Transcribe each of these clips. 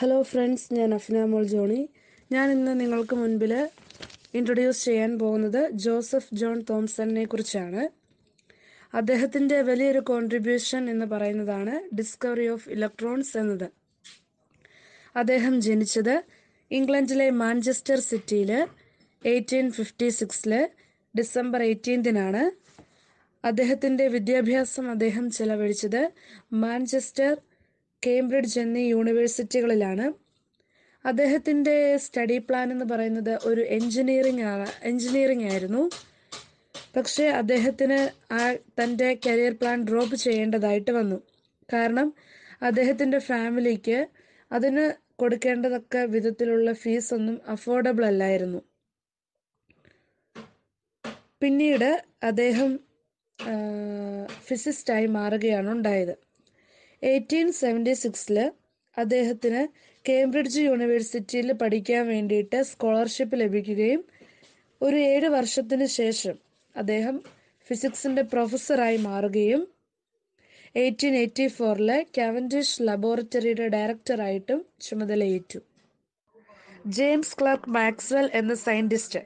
hello friends ഞാൻ അഫ്ന മോൾ Johnny ഞാൻ ഇന്ന് നിങ്ങൾക്ക് മുൻപിൽ ഇൻട്രൊഡ്യൂസ് ചെയ്യാൻ പോകുന്നത് ജോസഫ് ജോൺ തോംസണിനെ കുറിച്ചാണ് അദ്ദേഹത്തിൻ്റെ വലിയൊരു കോൺട്രിബ്യൂഷൻ എന്ന് പറയുന്നതാണ് ഡിസ്കവറി ഓഫ് ഇലക്ട്രോൺസ് എന്നത് അദ്ദേഹം ജനിച്ചത് ഇംഗ്ലണ്ടിലെ മാഞ്ചസ്റ്റർ സിറ്റിയിൽ എയ്റ്റീൻ ഫിഫ്റ്റി സിക്സില് ഡിസംബർ എയ്റ്റീൻതിനാണ് അദ്ദേഹത്തിൻ്റെ വിദ്യാഭ്യാസം അദ്ദേഹം ചെലവഴിച്ചത് മാഞ്ചസ്റ്റർ കേംബ്രിഡ്ജ് എന്നീ യൂണിവേഴ്സിറ്റികളിലാണ് അദ്ദേഹത്തിൻ്റെ സ്റ്റഡി പ്ലാൻ എന്ന് പറയുന്നത് ഒരു എൻജിനീയറിംഗ് എൻജിനീയറിംഗ് ആയിരുന്നു പക്ഷേ അദ്ദേഹത്തിന് ആ തൻ്റെ കരിയർ പ്ലാൻ ഡ്രോപ്പ് ചെയ്യേണ്ടതായിട്ട് വന്നു കാരണം അദ്ദേഹത്തിൻ്റെ ഫാമിലിക്ക് അതിന് കൊടുക്കേണ്ടതൊക്കെ വിധത്തിലുള്ള ഫീസ് ഒന്നും അഫോർഡബിൾ അല്ലായിരുന്നു പിന്നീട് അദ്ദേഹം ഫിസിസ്റ്റായി മാറുകയാണ് ഉണ്ടായത് എയ്റ്റീൻ സെവൻറ്റി സിക്സിൽ അദ്ദേഹത്തിന് കേംബ്രിഡ്ജ് യൂണിവേഴ്സിറ്റിയിൽ പഠിക്കാൻ വേണ്ടിയിട്ട് സ്കോളർഷിപ്പ് ലഭിക്കുകയും ഒരു ഏഴ് വർഷത്തിന് ശേഷം അദ്ദേഹം ഫിസിക്സിൻ്റെ പ്രൊഫസറായി മാറുകയും എയ്റ്റീൻ എയ്റ്റി ഫോറിലെ ക്യാവൻഡിഷ് ലബോറട്ടറിയുടെ ഡയറക്ടറായിട്ടും ചുമതലയേറ്റു ജെയിംസ് ക്ലർക്ക് മാക്സ്വൽ എന്ന സയൻറ്റിസ്റ്റ്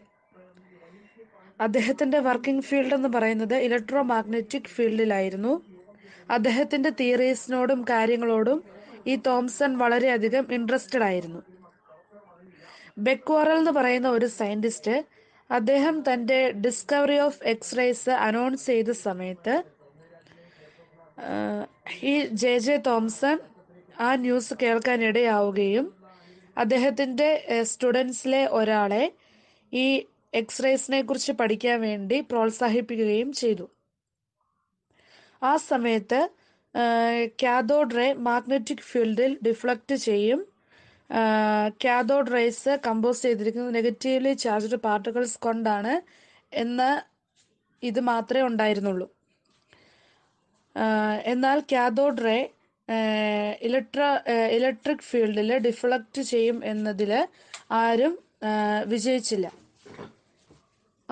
അദ്ദേഹത്തിൻ്റെ വർക്കിംഗ് ഫീൽഡ് എന്ന് പറയുന്നത് ഇലക്ട്രോ മാഗ്നറ്റിക് ഫീൽഡിലായിരുന്നു അദ്ദേഹത്തിന്റെ തിയറീസിനോടും കാര്യങ്ങളോടും ഈ തോംസൺ വളരെയധികം ഇൻട്രസ്റ്റഡ് ആയിരുന്നു ബെക്വാറൽ എന്ന് പറയുന്ന ഒരു സയന്റിസ്റ്റ് അദ്ദേഹം തന്റെ ഡിസ്കവറി ഓഫ് എക്സ്റേസ് അനൗൺസ് ചെയ്ത സമയത്ത് ഈ ജെ ജെ തോംസൺ ആ ന്യൂസ് കേൾക്കാനിടയാവുകയും അദ്ദേഹത്തിന്റെ സ്റ്റുഡൻസിലെ ഒരാളെ ഈ എക്സ്റേസിനെ കുറിച്ച് പഠിക്കാൻ വേണ്ടി പ്രോത്സാഹിപ്പിക്കുകയും ചെയ്തു ആ സമയത്ത് കാഥോഡ് റേ മാഗ്നറ്റിക് ഫീൽഡിൽ ഡിഫ്ലക്റ്റ് ചെയ്യും കാഥോഡ് റേസ് കമ്പോസ് ചെയ്തിരിക്കുന്നത് നെഗറ്റീവ്ലി ചാർജ്ഡ് പാർട്ടിക്കിൾസ് കൊണ്ടാണ് എന്ന ഇത് മാത്രമേ ഉണ്ടായിരുന്നുള്ളൂ എന്നാൽ കാഥോഡ് റേ ഇലക്ട്ര ഇലക്ട്രിക് ഫീൽഡിൽ ഡിഫ്ലക്റ്റ് ചെയ്യും എന്നതിൽ ആരും വിജയിച്ചില്ല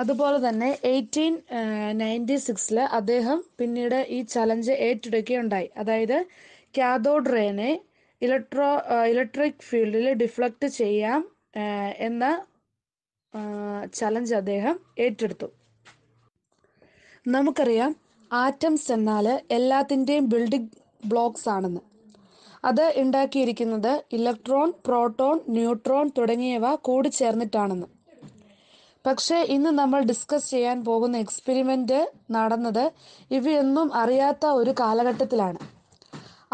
അതുപോലെ തന്നെ എയ്റ്റീൻ നയൻറ്റി സിക്സിൽ അദ്ദേഹം പിന്നീട് ഈ ചലഞ്ച് ഏറ്റെടുക്കുകയുണ്ടായി അതായത് കാഥോഡ് റേനെ ഇലക്ട്രോ ഇലക്ട്രിക് ഫീൽഡിൽ ഡിഫ്ലക്റ്റ് ചെയ്യാം എന്ന ചലഞ്ച് അദ്ദേഹം ഏറ്റെടുത്തു നമുക്കറിയാം ആറ്റംസ് എന്നാൽ എല്ലാത്തിൻ്റെയും ബിൽഡിംഗ് ബ്ലോക്സ് ആണെന്ന് അത് ഉണ്ടാക്കിയിരിക്കുന്നത് ഇലക്ട്രോൺ പ്രോട്ടോൺ ന്യൂട്രോൺ തുടങ്ങിയവ കൂടിച്ചേർന്നിട്ടാണെന്ന് പക്ഷേ ഇന്ന് നമ്മൾ ഡിസ്കസ് ചെയ്യാൻ പോകുന്ന എക്സ്പെരിമെന്റ് നടന്നത് ഇവയൊന്നും അറിയാത്ത ഒരു കാലഘട്ടത്തിലാണ്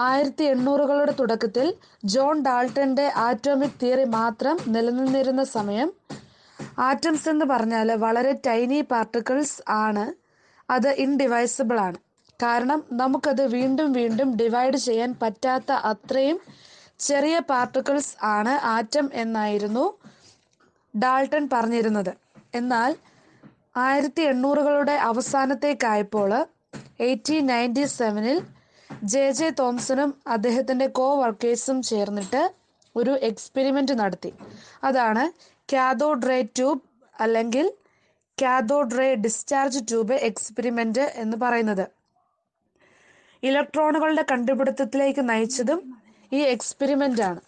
ആയിരത്തി എണ്ണൂറുകളുടെ തുടക്കത്തിൽ ജോൺ ഡാൾട്ടന്റെ ആറ്റോമിക് തിയറി മാത്രം നിലനിന്നിരുന്ന സമയം ആറ്റംസ് എന്ന് പറഞ്ഞാൽ വളരെ ടൈനി പാർട്ടിക്കിൾസ് ആണ് അത് ഇൻഡിവൈസിബിൾ ആണ് കാരണം നമുക്കത് വീണ്ടും വീണ്ടും ഡിവൈഡ് ചെയ്യാൻ പറ്റാത്ത അത്രയും ചെറിയ പാർട്ടിക്കിൾസ് ആണ് ആറ്റം എന്നായിരുന്നു ഡാൾട്ടൺ പറഞ്ഞിരുന്നത് എന്നാൽ ആയിരത്തി എണ്ണൂറുകളുടെ അവസാനത്തേക്കായപ്പോൾ എയ്റ്റീൻ നയൻറ്റി സെവനിൽ ജെ ജെ തോംസണും അദ്ദേഹത്തിൻ്റെ കോ വർക്കേഴ്സും ചേർന്നിട്ട് ഒരു എക്സ്പെരിമെൻ്റ് നടത്തി അതാണ് കാതോഡ് ട്യൂബ് അല്ലെങ്കിൽ കാതോഡ് ഡിസ്ചാർജ് ട്യൂബ് എക്സ്പെരിമെൻ്റ് എന്ന് പറയുന്നത് ഇലക്ട്രോണുകളുടെ കണ്ടുപിടുത്തത്തിലേക്ക് നയിച്ചതും ഈ എക്സ്പെരിമെൻ്റാണ്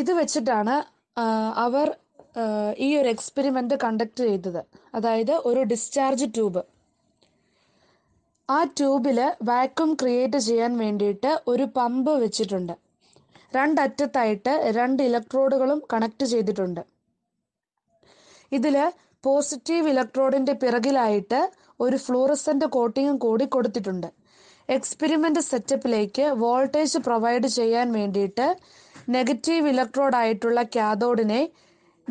ഇത് വെച്ചിട്ടാണ് അവർ ഈ ഒരു എക്സ്പെരിമെൻ്റ് കണ്ടക്ട് ചെയ്തത് അതായത് ഒരു ഡിസ്ചാർജ് ട്യൂബ് ആ ട്യൂബിൽ വാക്വം ക്രിയേറ്റ് ചെയ്യാൻ വേണ്ടിയിട്ട് ഒരു പമ്പ് വെച്ചിട്ടുണ്ട് രണ്ടറ്റത്തായിട്ട് രണ്ട് ഇലക്ട്രോഡുകളും കണക്ട് ചെയ്തിട്ടുണ്ട് ഇതിൽ പോസിറ്റീവ് ഇലക്ട്രോഡിൻ്റെ പിറകിലായിട്ട് ഒരു ഫ്ലൂറസെന്റ് കോട്ടിങ്ങും കൂടി കൊടുത്തിട്ടുണ്ട് എക്സ്പെരിമെൻ്റ് സെറ്റപ്പിലേക്ക് വോൾട്ടേജ് പ്രൊവൈഡ് ചെയ്യാൻ വേണ്ടിയിട്ട് നെഗറ്റീവ് ഇലക്ട്രോഡ് ആയിട്ടുള്ള കാഥോഡിനെ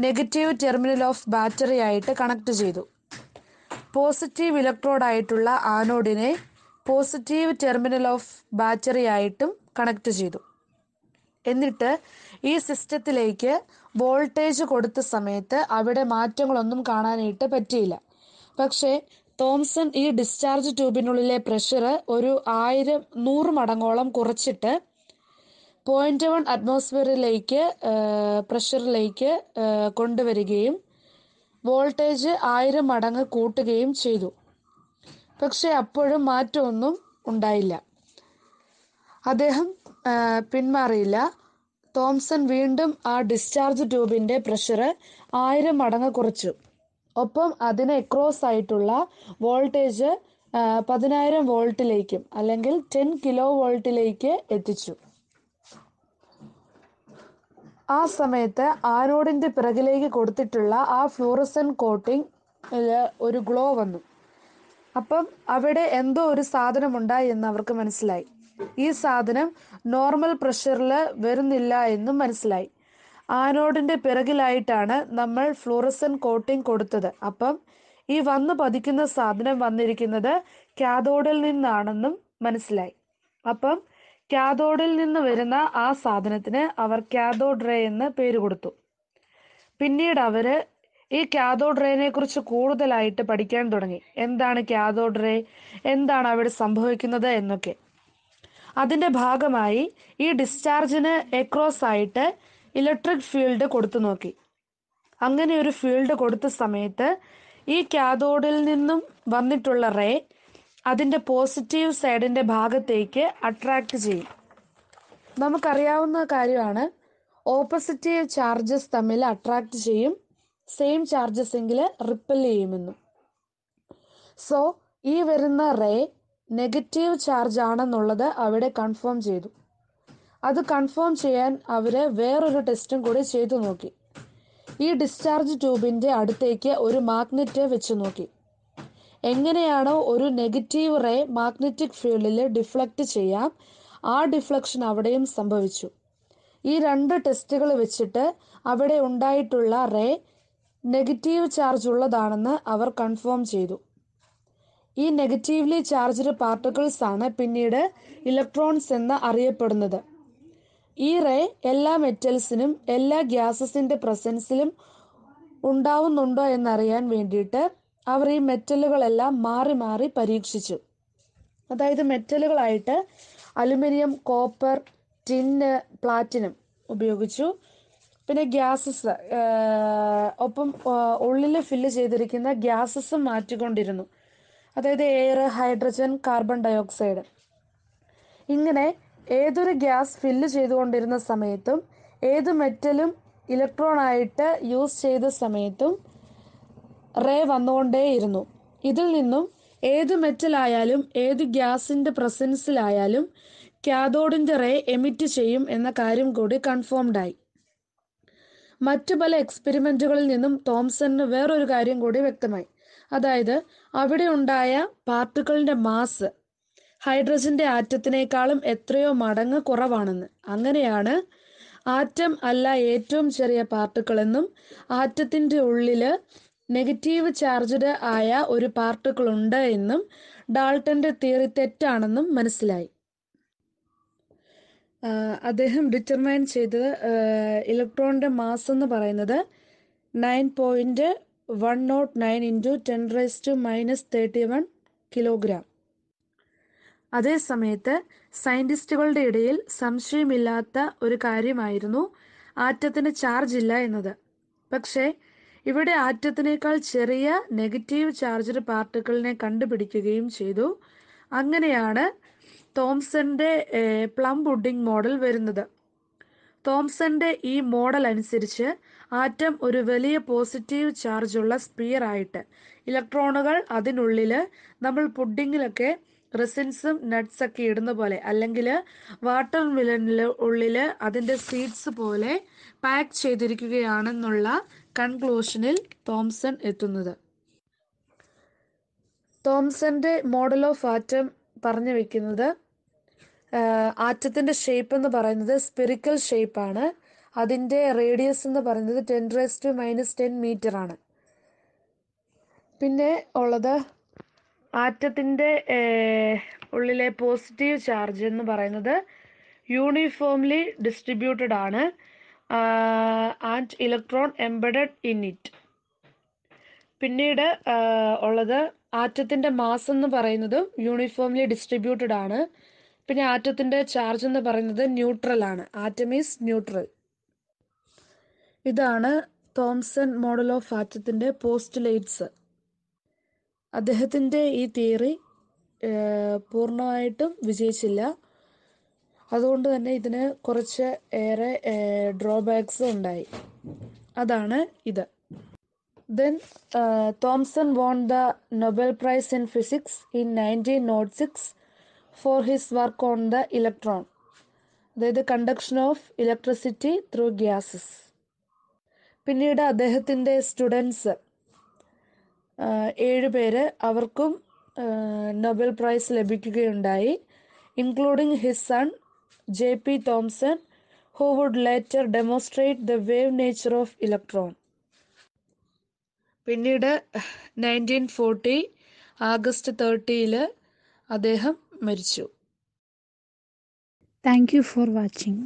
നെഗറ്റീവ് ടെർമിനൽ ഓഫ് ബാറ്ററി ആയിട്ട് കണക്ട് ചെയ്തു പോസിറ്റീവ് ഇലക്ട്രോഡ് ആയിട്ടുള്ള ആനോഡിനെ പോസിറ്റീവ് ടെർമിനൽ ഓഫ് ബാറ്ററി ആയിട്ടും കണക്ട് ചെയ്തു എന്നിട്ട് ഈ സിസ്റ്റത്തിലേക്ക് വോൾട്ടേജ് കൊടുത്ത സമയത്ത് അവിടെ മാറ്റങ്ങളൊന്നും കാണാനായിട്ട് പറ്റിയില്ല പക്ഷേ തോംസൺ ഈ ഡിസ്ചാർജ് ട്യൂബിനുള്ളിലെ പ്രഷർ ഒരു ആയിരം നൂറ് മടങ്ങോളം കുറച്ചിട്ട് പോയിന്റ് വൺ അറ്റ്മോസ്ഫിയറിലേക്ക് പ്രഷറിലേക്ക് കൊണ്ടുവരികയും വോൾട്ടേജ് ആയിരം മടങ്ങ് കൂട്ടുകയും ചെയ്തു പക്ഷെ അപ്പോഴും മാറ്റമൊന്നും ഉണ്ടായില്ല അദ്ദേഹം പിന്മാറിയില്ല തോംസൺ വീണ്ടും ആ ഡിസ്ചാർജ് ട്യൂബിൻ്റെ പ്രഷർ ആയിരം മടങ്ങ് കുറച്ചു ഒപ്പം അതിന് എക്രോസ് ആയിട്ടുള്ള വോൾട്ടേജ് പതിനായിരം വോൾട്ടിലേക്കും അല്ലെങ്കിൽ ടെൻ കിലോ വോൾട്ടിലേക്ക് എത്തിച്ചു ആ സമയത്ത് ആനോഡിന്റെ പിറകിലേക്ക് കൊടുത്തിട്ടുള്ള ആ ഫ്ലൂറസൻ കോട്ടിംഗ് ഒരു ഗ്ലോ വന്നു അപ്പം അവിടെ എന്തോ ഒരു സാധനം ഉണ്ടായി എന്ന് അവർക്ക് മനസ്സിലായി ഈ സാധനം നോർമൽ പ്രഷറിൽ വരുന്നില്ല എന്നും മനസ്സിലായി ആനോഡിന്റെ പിറകിലായിട്ടാണ് നമ്മൾ ഫ്ലൂറസൻ കോട്ടിംഗ് കൊടുത്തത് അപ്പം ഈ വന്ന് പതിക്കുന്ന സാധനം വന്നിരിക്കുന്നത് കാതോഡിൽ നിന്നാണെന്നും മനസ്സിലായി അപ്പം കാതോഡിൽ നിന്ന് വരുന്ന ആ സാധനത്തിന് അവർ കാതോഡ് റേ എന്ന് പേര് കൊടുത്തു പിന്നീട് അവര് ഈ കാതോഡ് റേനെ കുറിച്ച് കൂടുതലായിട്ട് പഠിക്കാൻ തുടങ്ങി എന്താണ് കാതോഡ് റേ എന്താണ് അവിടെ സംഭവിക്കുന്നത് എന്നൊക്കെ അതിന്റെ ഭാഗമായി ഈ ഡിസ്ചാർജിന് എക്രോസ് ആയിട്ട് ഇലക്ട്രിക് ഫീൽഡ് കൊടുത്തു നോക്കി അങ്ങനെ ഒരു ഫീൽഡ് കൊടുത്ത സമയത്ത് ഈ കാഥോഡിൽ നിന്നും വന്നിട്ടുള്ള റേ അതിൻ്റെ പോസിറ്റീവ് സൈഡിൻ്റെ ഭാഗത്തേക്ക് അട്രാക്റ്റ് ചെയ്യും നമുക്കറിയാവുന്ന കാര്യമാണ് ഓപ്പോസിറ്റീവ് ചാർജസ് തമ്മിൽ അട്രാക്റ്റ് ചെയ്യും സെയിം ചാർജസ് എങ്കിൽ റിപ്പൽ ചെയ്യുമെന്നും സോ ഈ വരുന്ന റേ നെഗറ്റീവ് ചാർജ് ആണെന്നുള്ളത് അവിടെ കൺഫേം ചെയ്തു അത് കൺഫേം ചെയ്യാൻ അവർ വേറൊരു ടെസ്റ്റും കൂടി ചെയ്തു നോക്കി ഈ ഡിസ്ചാർജ് ട്യൂബിൻ്റെ അടുത്തേക്ക് ഒരു മാഗ്നറ്റ് വെച്ച് നോക്കി എങ്ങനെയാണോ ഒരു നെഗറ്റീവ് റേ മാഗ്നറ്റിക് ഫീൽഡിൽ ഡിഫ്ലക്റ്റ് ചെയ്യാം ആ ഡിഫ്ലക്ഷൻ അവിടെയും സംഭവിച്ചു ഈ രണ്ട് ടെസ്റ്റുകൾ വെച്ചിട്ട് അവിടെ ഉണ്ടായിട്ടുള്ള റേ നെഗറ്റീവ് ചാർജ് ഉള്ളതാണെന്ന് അവർ കൺഫേം ചെയ്തു ഈ നെഗറ്റീവ്ലി ചാർജ്ഡ് പാർട്ടിക്കിൾസ് ആണ് പിന്നീട് ഇലക്ട്രോൺസ് എന്ന് അറിയപ്പെടുന്നത് ഈ റേ എല്ലാ മെറ്റൽസിനും എല്ലാ ഗ്യാസസിന്റെ പ്രസൻസിലും ഉണ്ടാവുന്നുണ്ടോ എന്നറിയാൻ വേണ്ടിയിട്ട് അവർ ഈ മെറ്റലുകളെല്ലാം മാറി മാറി പരീക്ഷിച്ചു അതായത് മെറ്റലുകളായിട്ട് അലുമിനിയം കോപ്പർ ടിന്ന് പ്ലാറ്റിനം ഉപയോഗിച്ചു പിന്നെ ഗ്യാസസ് ഒപ്പം ഉള്ളിൽ ഫില്ല് ചെയ്തിരിക്കുന്ന ഗ്യാസസും മാറ്റിക്കൊണ്ടിരുന്നു അതായത് എയർ ഹൈഡ്രജൻ കാർബൺ ഡയോക്സൈഡ് ഇങ്ങനെ ഏതൊരു ഗ്യാസ് ഫില്ല് ചെയ്തുകൊണ്ടിരുന്ന സമയത്തും ഏത് മെറ്റലും ഇലക്ട്രോണായിട്ട് യൂസ് ചെയ്ത സമയത്തും റേ വന്നുകൊണ്ടേയിരുന്നു ഇതിൽ നിന്നും ഏത് മെറ്റലായാലും ഏത് ഗ്യാസിന്റെ പ്രസൻസിലായാലും കാഥോഡിന്റെ റേ എമിറ്റ് ചെയ്യും എന്ന കാര്യം കൂടി കൺഫേംഡായി മറ്റു പല എക്സ്പെരിമെന്റുകളിൽ നിന്നും തോംസന് വേറൊരു കാര്യം കൂടി വ്യക്തമായി അതായത് അവിടെ ഉണ്ടായ പാർട്ടിക്കിളിന്റെ മാസ് ഹൈഡ്രജന്റെ ആറ്റത്തിനേക്കാളും എത്രയോ മടങ്ങ് കുറവാണെന്ന് അങ്ങനെയാണ് ആറ്റം അല്ല ഏറ്റവും ചെറിയ പാർട്ടിക്കിൾ എന്നും ആറ്റത്തിന്റെ ഉള്ളില് നെഗറ്റീവ് ചാർജ്ഡ് ആയ ഒരു പാർട്ടിക്കിൾ ഉണ്ട് എന്നും ഡാൾട്ടന്റെ തിയറി തെറ്റാണെന്നും മനസ്സിലായി അദ്ദേഹം ഡിറ്റർമൈൻ ചെയ്തത് ഇലക്ട്രോണിന്റെ മാസ് എന്ന് പറയുന്നത് nine point one naught nine into ten raise to minus thirty one kilogram അതേസമയത്ത് സയൻറ്റിസ്റ്റുകളുടെ ഇടയിൽ സംശയമില്ലാത്ത ഒരു കാര്യമായിരുന്നു ആറ്റത്തിന് ചാർജ് ഇല്ല എന്നത് പക്ഷേ ഇവിടെ ആറ്റത്തിനേക്കാൾ ചെറിയ നെഗറ്റീവ് ചാർജ്ഡ് പാർട്ടിക്കിളിനെ കണ്ടുപിടിക്കുകയും ചെയ്തു അങ്ങനെയാണ് തോംസന്റെ പ്ലം പുഡിംഗ് മോഡൽ വരുന്നത് തോംസന്റെ ഈ മോഡൽ അനുസരിച്ച് ആറ്റം ഒരു വലിയ പോസിറ്റീവ് ചാർജുള്ള സ്പിയർ ആയിട്ട് ഇലക്ട്രോണുകൾ അതിനുള്ളിൽ നമ്മൾ പുഡിങ്ങിലൊക്കെ റെസിൻസും നട്ട്സ് ഒക്കെ ഇടുന്ന പോലെ അല്ലെങ്കിൽ വാട്ടർ മിലനിൽ ഉള്ളിൽ അതിൻ്റെ സീഡ്സ് പോലെ പാക്ക് ചെയ്തിരിക്കുകയാണെന്നുള്ള കൺക്ലൂഷനിൽ തോംസൺ എത്തുന്നത് തോംസന്റെ മോഡൽ ഓഫ് ആറ്റം പറഞ്ഞു വെക്കുന്നത് ആറ്റത്തിന്റെ ഷേപ്പ് എന്ന് പറയുന്നത് ഷേപ്പ് ഷേപ്പാണ് അതിൻ്റെ റേഡിയസ് എന്ന് പറയുന്നത് ten raise to minus ten metre ആണ് പിന്നെ ഉള്ളത് ആറ്റത്തിൻ്റെ ഉള്ളിലെ പോസിറ്റീവ് ചാർജ് എന്ന് പറയുന്നത് യൂണിഫോംലി ഡിസ്ട്രിബ്യൂട്ടഡ് ആണ് and electron embedded in it പിന്നീട് ഉള്ളത് ആറ്റത്തിൻ്റെ മാസ് എന്ന് പറയുന്നതും യൂണിഫോംലി ഡിസ്ട്രിബ്യൂട്ടഡ് ആണ് പിന്നെ ആറ്റത്തിൻ്റെ ചാർജ് എന്ന് പറയുന്നത് ന്യൂട്രൽ ആണ് ആറ്റം ഈസ് ന്യൂട്രൽ ഇതാണ് തോംസൺ മോഡൽ ഓഫ് ആറ്റത്തിൻ്റെ പോസ്റ്റ്ലേറ്റ്സ് അദ്ദേഹത്തിൻ്റെ ഈ തിയറി പൂർണ്ണമായിട്ടും വിജയിച്ചില്ല അതുകൊണ്ട് തന്നെ ഇതിന് കുറച്ച് ഏറെ ഡ്രോബാക്സ് ഉണ്ടായി അതാണ് ഇത് then Thomson won the Nobel prize in physics in nineteen naught six for his work on the electron അതായത് conduction of electricity through gases പിന്നീട് അദ്ദേഹത്തിൻ്റെ സ്റ്റുഡൻസ് ഏഴുപേര് അവർക്കും നൊബൽ പ്രൈസ് ലഭിക്കുകയുണ്ടായി including his son J P Thomson who would later demonstrate the wave nature of electron പിന്നീട് nineteen forty August തേർട്ടിയിൽ അദ്ദേഹം മരിച്ചു താങ്ക് യു ഫോർ വാച്ചിങ്